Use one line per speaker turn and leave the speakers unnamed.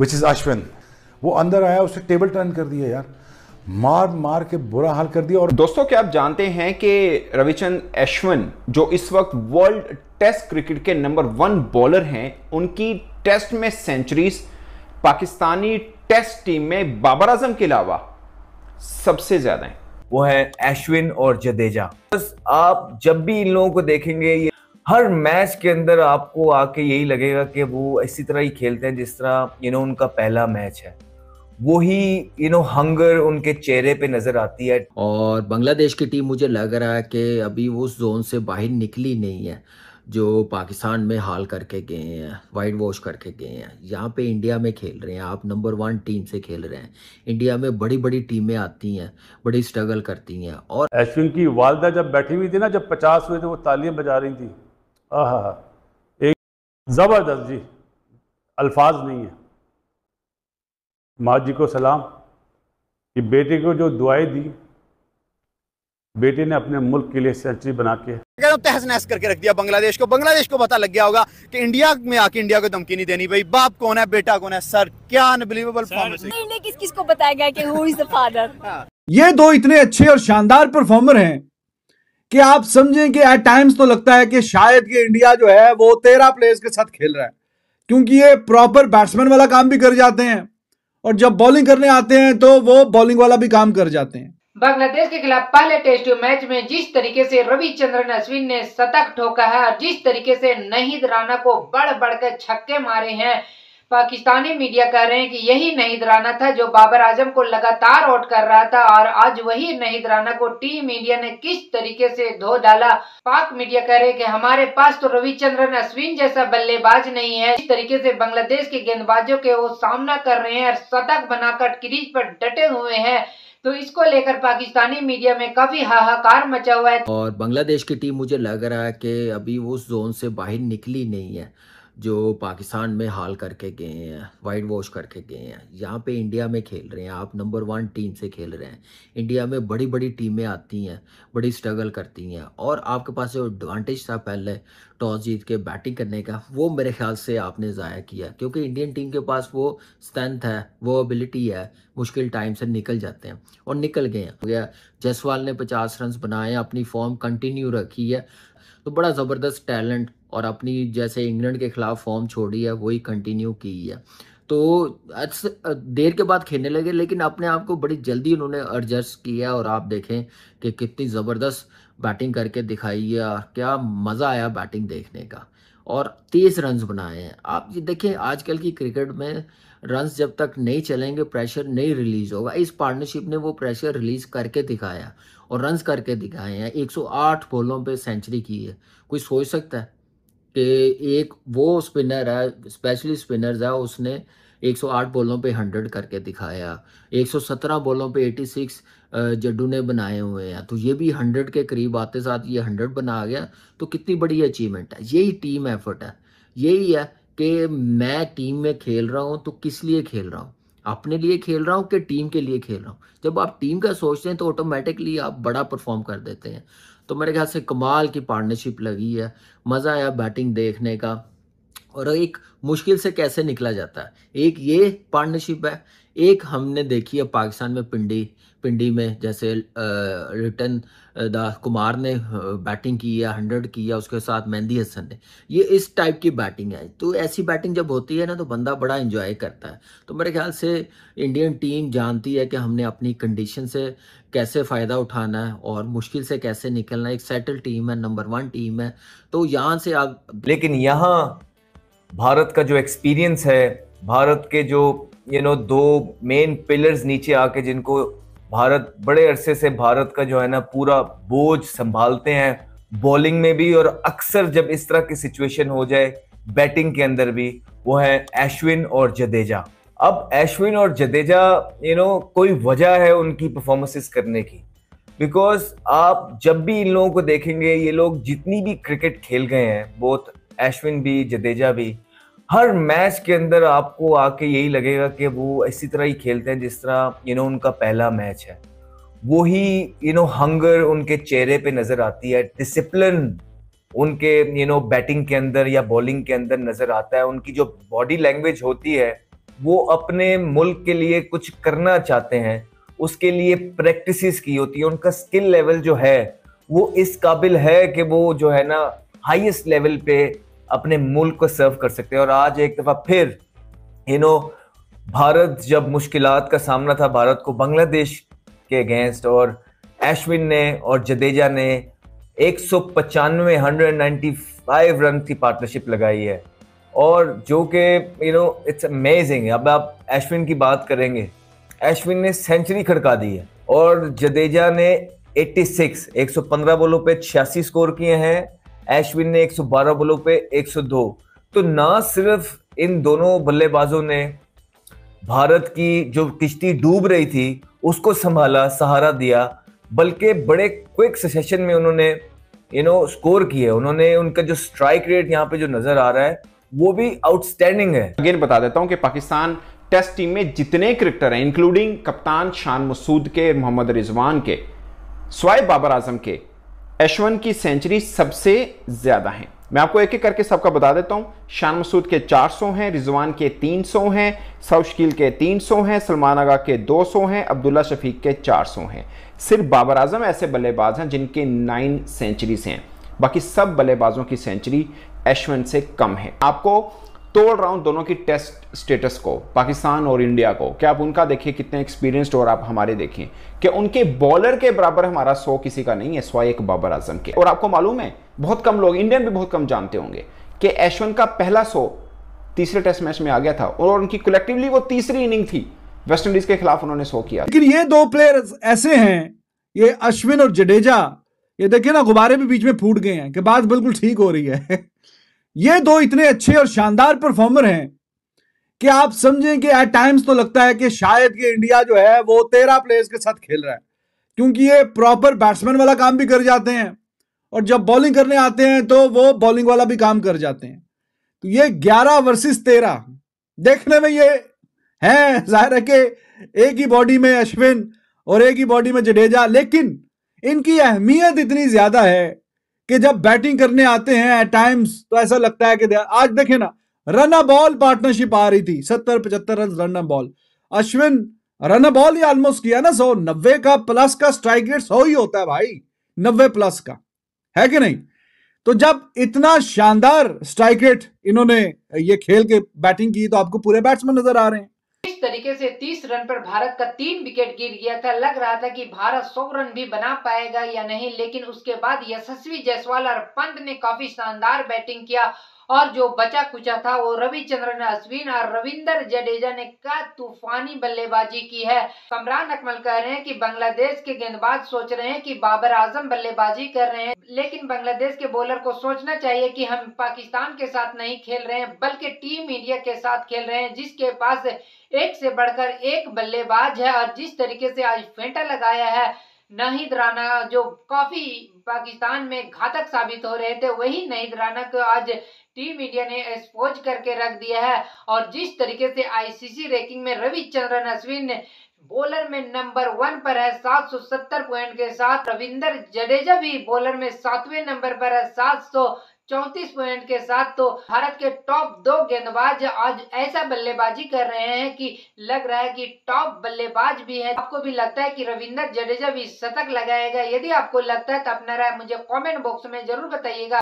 which is
Ashwin वो अंदर आया उसने टेबल टर्न कर दिया यार मार मार के बुरा हाल कर दिया और
दोस्तों क्या आप जानते हैं कि रविचंद अश्विन जो इस वक्त वर्ल्ड टेस्ट क्रिकेट के नंबर वन बॉलर हैं उनकी टेस्ट में सेंचुरीज पाकिस्तानी टेस्ट टीम में बाबर आजम के अलावा सबसे ज्यादा है
वो है अश्विन और जडेजा बस आप जब भी इन लोगों को देखेंगे ये हर मैच के अंदर आपको आके यही लगेगा कि वो इसी तरह ही खेलते हैं जिस तरह यू नो उनका पहला मैच है वो ही यू नो हंगर उनके चेहरे पे नजर आती है
और बांग्लादेश की टीम मुझे लग रहा है कि अभी उस जोन से बाहर निकली नहीं है जो पाकिस्तान में हाल करके गए हैं वाइट वॉश करके गए हैं यहाँ पे इंडिया में खेल रहे हैं आप नंबर वन टीम से खेल रहे हैं इंडिया में बड़ी बड़ी टीमें आती हैं बड़ी
स्ट्रगल करती हैं और अश्विन की वालदा जब बैठी हुई थी ना जब पचास हुए थे वो तालियां बजा रही थी आह एक ज़बरदस्त जी अल्फाज नहीं है माँ जी को सलाम कि बेटे को जो दुआएं दी बेटे ने अपने मुल्क के लिए सेंचुरी बना के
तहस नहस करके रख दिया बांग्लादेश को बांग्लादेश को पता लग गया होगा कि इंडिया में आके इंडिया को धमकी नहीं देनी भाई बाप कौन है बेटा कौन है सर क्या अनबिलीवेबल किस
किस को बताया गया कि हु इज द फादर
ये दो इतने अच्छे और शानदार परफॉर्मर हैं कि आप समझें कि एट टाइम्स तो लगता है कि शायद ये इंडिया जो है वो तेरह प्लेयर्स के साथ खेल रहा है क्योंकि ये प्रॉपर बैट्समैन वाला काम भी कर जाते हैं और जब बॉलिंग करने आते हैं तो वो बॉलिंग वाला भी काम कर जाते हैं
बांग्लादेश के खिलाफ पहले टेस्ट मैच में जिस तरीके से रविचंद्रन अश्विन ने शतक ठोका है और जिस तरीके से नहीद राणा को बढ़ बढ़ कर छक्के मारे हैं पाकिस्तानी मीडिया कह रहे हैं कि यही नहीं राना था जो बाबर आजम को लगातार आउट कर रहा था और आज वही नहीं राना को टीम इंडिया ने किस तरीके से धो डाला पाक मीडिया कह रहे हैं कि हमारे पास तो रविचंद्रन अश्विन जैसा बल्लेबाज नहीं है इस तरीके से बांग्लादेश के गेंदबाजों के वो सामना कर रहे हैं और शतक बनाकर क्रीज पर डटे हुए हैं तो इसको लेकर पाकिस्तानी मीडिया में काफी हाहाकार मचा हुआ है
और बांग्लादेश की टीम मुझे लग रहा है कि अभी उस जोन से बाहर निकली नहीं है जो पाकिस्तान में हाल करके गए हैं वाइट वॉश करके गए हैं यहाँ पे इंडिया में खेल रहे हैं आप नंबर वन टीम से खेल रहे हैं इंडिया में बड़ी बड़ी टीमें आती हैं बड़ी स्ट्रगल करती हैं और आपके पास जो एडवांटेज था पहले टॉस जीत के बैटिंग करने का वो मेरे ख्याल से आपने ज़ाया किया क्योंकि इंडियन टीम के पास वो स्ट्रेंथ है वो एबिलिटी है मुश्किल टाइम से निकल जाते हैं और निकल गए हैं जयसवाल ने पचास रन बनाए अपनी फॉर्म कंटिन्यू रखी है तो बड़ा ज़बरदस्त टैलेंट और अपनी जैसे इंग्लैंड के खिलाफ फॉर्म छोड़ी है वही कंटिन्यू की है तो देर के बाद खेलने लगे लेकिन अपने आप को बड़ी जल्दी उन्होंने एडजस्ट किया और आप देखें कि कितनी ज़बरदस्त बैटिंग करके दिखाई है क्या मज़ा आया बैटिंग देखने का और तीस रन बनाए हैं आप ये देखें आजकल की क्रिकेट में रन्स जब तक नहीं चलेंगे प्रेशर नहीं रिलीज़ होगा इस पार्टनरशिप ने वो प्रेशर रिलीज़ करके दिखाया और रन्स करके दिखाए हैं 108 बॉलों पे सेंचुरी की है कोई सोच सकता है कि एक वो स्पिनर है स्पेशली स्पिनर्स है उसने 108 बॉलों पे 100 करके दिखाया 117 बॉलों पे 86 जड्डू ने बनाए हुए हैं तो ये भी 100 के करीब आते साथ ये 100 बना गया तो कितनी बड़ी अचीवमेंट है यही टीम एफर्ट है यही है कि मैं टीम में खेल रहा हूँ तो किस लिए खेल रहा हूँ अपने लिए खेल रहा हूँ कि टीम के लिए खेल रहा हूँ जब आप टीम का सोचते हैं तो ऑटोमेटिकली आप बड़ा परफॉर्म कर देते हैं तो मेरे ख्याल से कमाल की पार्टनरशिप लगी है मज़ा आया बैटिंग देखने का और एक मुश्किल से कैसे निकला जाता है एक ये पार्टनरशिप है एक हमने देखी है पाकिस्तान में पिंडी पिंडी में जैसे रिटन दास कुमार ने बैटिंग की है हंड्रेड की है उसके साथ मेहंदी हसन ने ये इस टाइप की बैटिंग है तो ऐसी बैटिंग जब होती है ना तो बंदा बड़ा इन्जॉय करता है तो मेरे ख्याल से इंडियन टीम जानती है कि हमने अपनी कंडीशन से कैसे फ़ायदा उठाना है और मुश्किल से कैसे निकलना है एक सेटल टीम है नंबर वन टीम है तो यहाँ
से आप लेकिन यहाँ भारत का जो एक्सपीरियंस है भारत के जो यू नो दो मेन पिलर्स नीचे आके जिनको भारत बड़े अरसे से भारत का जो है ना पूरा बोझ संभालते हैं बॉलिंग में भी और अक्सर जब इस तरह की सिचुएशन हो जाए बैटिंग के अंदर भी वो है एशविन और जडेजा अब एशविन और जडेजा यू नो कोई वजह है उनकी परफॉर्मेंसेस करने की बिकॉज आप जब भी इन लोगों को देखेंगे ये लोग जितनी भी क्रिकेट खेल गए हैं बहुत एशविन भी जडेजा भी हर मैच के अंदर आपको आके यही लगेगा कि वो इसी तरह ही खेलते हैं जिस तरह यू नो उनका पहला मैच है वो ही यू नो हंगर उनके चेहरे पे नज़र आती है डिसिप्लिन उनके यू नो बैटिंग के अंदर या बॉलिंग के अंदर नज़र आता है उनकी जो बॉडी लैंग्वेज होती है वो अपने मुल्क के लिए कुछ करना चाहते हैं उसके लिए प्रैक्टिस की होती है उनका स्किल लेवल जो है वो इस काबिल है कि वो जो है ना हाईएस्ट लेवल पे अपने मुल्क को सर्व कर सकते हैं और आज एक दफ़ा फिर यू नो भारत जब मुश्किल का सामना था भारत को बांग्लादेश के अगेंस्ट और एशविन ने और जडेजा ने एक सौ पचानवे हंड्रेड नाइन्टी फाइव रन की पार्टनरशिप लगाई है और जो कि यू नो इट्स अमेजिंग अब आप एशविन की बात करेंगे एशविन ने सेंचुरी खड़का दी है और जडेजा ने 86 115 बॉलों पे छियासी स्कोर किए हैं एशविन ने 112 बॉलों पे 102 तो ना सिर्फ इन दोनों बल्लेबाजों ने भारत की जो किश्ती डूब रही थी उसको संभाला सहारा दिया बल्कि बड़े क्विक सेशन में उन्होंने यू नो स्कोर किए उन्होंने उनका जो स्ट्राइक रेट यहाँ पे जो नजर आ रहा है वो भी आउटस्टैंडिंग है अगेन बता देता हूँ कि पाकिस्तान
टेस्ट टीम में जितने क्रिकेटर हैं इंक्लूडिंग कप्तान शान मसूद के मोहम्मद रिजवान के स्वाइब बाबर आजम के एशवन की सेंचुरी सबसे ज़्यादा है मैं आपको एक एक करके सबका बता देता हूँ शान मसूद के 400 हैं रिजवान के 300 हैं साउशकील के 300 हैं सलमान आगा के 200 हैं अब्दुल्ला शफीक के 400 हैं सिर्फ बाबर आजम ऐसे बल्लेबाज हैं जिनके नाइन सेंचुरीज हैं बाकी सब बल्लेबाजों की सेंचुरी एशवन से कम है आपको तोड़ रहा हूं दोनों की टेस्ट स्टेटस को पाकिस्तान और इंडिया को क्या आप उनका देखिए कितने एक्सपीरियंस्ड और आप हमारे देखिए कि उनके बॉलर के बराबर हमारा सो किसी का नहीं है सवा एक बाबर आजम के और आपको मालूम है बहुत कम लोग इंडियन भी बहुत कम जानते होंगे कि ऐशवन का पहला सो तीसरे टेस्ट मैच में आ गया था और उनकी कलेक्टिवली वो तीसरी इनिंग थी वेस्ट इंडीज के खिलाफ उन्होंने सो किया
लेकिन ये दो प्लेयर ऐसे हैं ये अश्विन और जडेजा ये देखिए ना गुब्बारे भी बीच में फूट गए हैं कि बात बिल्कुल ठीक हो रही है ये दो इतने अच्छे और शानदार परफॉर्मर हैं कि आप समझें कि एट टाइम्स तो लगता है कि शायद ये इंडिया जो है वो तेरह प्लेयर्स के साथ खेल रहा है क्योंकि ये प्रॉपर बैट्समैन वाला काम भी कर जाते हैं और जब बॉलिंग करने आते हैं तो वो बॉलिंग वाला भी काम कर जाते हैं तो ये ग्यारह वर्सेस तेरह देखने में ये है जाहिर है कि एक ही बॉडी में अश्विन और एक ही बॉडी में जडेजा लेकिन इनकी अहमियत इतनी ज्यादा है कि जब बैटिंग करने आते हैं एट टाइम्स तो ऐसा लगता है कि आज देखे ना रन अ बॉल पार्टनरशिप आ रही थी सत्तर पचहत्तर run run a ball Ashwin run a ball ही ऑलमोस्ट किया ना सौ नब्बे का प्लस का स्ट्राइक रेट सौ ही होता है भाई नब्बे प्लस का है कि नहीं तो जब इतना शानदार स्ट्राइक रेट इन्होंने ये खेल के बैटिंग की तो आपको पूरे बैट्समैन नजर आ रहे हैं
इस तरीके से 30 रन पर भारत का तीन विकेट गिर गया था लग रहा था कि भारत 100 रन भी बना पाएगा या नहीं लेकिन उसके बाद यशस्वी जायसवाल और पंत ने काफी शानदार बैटिंग किया और जो बचा कुचा था वो रविचंद्रन अश्विन और रविंदर जडेजा ने क्या तूफानी बल्लेबाजी की है कमरान अकमल कह रहे हैं कि बांग्लादेश के गेंदबाज सोच रहे हैं कि बाबर आजम बल्लेबाजी कर रहे हैं लेकिन बांग्लादेश के बॉलर को सोचना चाहिए कि हम पाकिस्तान के साथ नहीं खेल रहे हैं बल्कि टीम इंडिया के साथ खेल रहे हैं जिसके पास एक से बढ़कर एक बल्लेबाज है और जिस तरीके से आज फेंटा लगाया है नहीद राना जो काफी पाकिस्तान में घातक साबित हो रहे थे वही नहीद राना को आज टीम इंडिया ने एक्सपोज करके रख दिया है और जिस तरीके से आईसीसी रैंकिंग में रविचंद्रन अश्विन बॉलर में नंबर वन पर है 770 पॉइंट के साथ रविंदर जडेजा भी बॉलर में सातवें नंबर पर है सौ 34 पॉइंट के साथ तो भारत के टॉप दो गेंदबाज आज ऐसा बल्लेबाजी कर रहे हैं कि लग रहा है कि टॉप बल्लेबाज भी है आपको भी लगता है कि रविंदर जडेजा भी शतक लगाएगा यदि आपको लगता है तो अपना राय मुझे कमेंट बॉक्स में जरूर बताइएगा